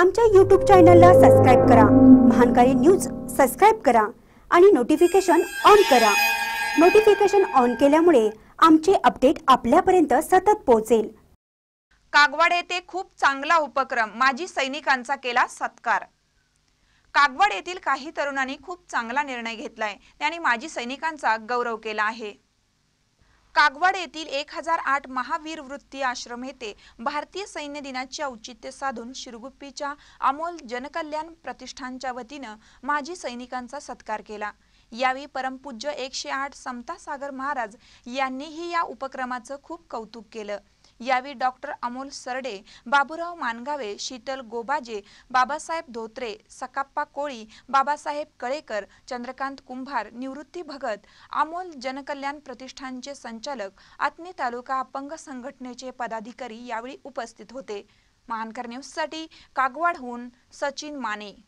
आमच्या यूट्यूब चॅनलला सबस्क्राईब करा महानकारी न्यूज सबस्क्राईब करा आणि नोटिफिकेशन ऑन करा नोटिफिकेशन ऑन केल्यामुळे आमचे अपडेट आपल्यापर्यंत सतत पोहोचेल कागवाड येथे खूप चांगला उपक्रम माजी सैनिकांचा केला सत्कार कागवाड येथील काही तरुणांनी खूप चांगला निर्णय घेतलाय त्यांनी माजी सैनिकांचा गौरव केला आहे कागवाड येथील एक हजार आठ महावीर वृत्ती आश्रम येथे भारतीय सैन्य दिनाचे औचित्य साधून शिरगुप्पीच्या अमोल जनकल्याण प्रतिष्ठानच्या वतीनं माजी सैनिकांचा सत्कार केला यावेळी परमपूज्य एकशे आठ सागर महाराज यांनीही या उपक्रमाचं खूप कौतुक केलं यावेळी डॉक्टर अमोल सरडे बाबुराव मानगावे शीतल गोबाजे बाबासाहेब धोत्रे सकाप्पा कोळी बाबासाहेब कळेकर चंद्रकांत कुंभार निवृत्ती भगत अमोल जनकल्याण प्रतिष्ठानचे संचालक आत्मी तालुका अपंग संघटनेचे पदाधिकारी यावेळी उपस्थित होते महानकर न्यूजसाठी कागवाडहून सचिन माने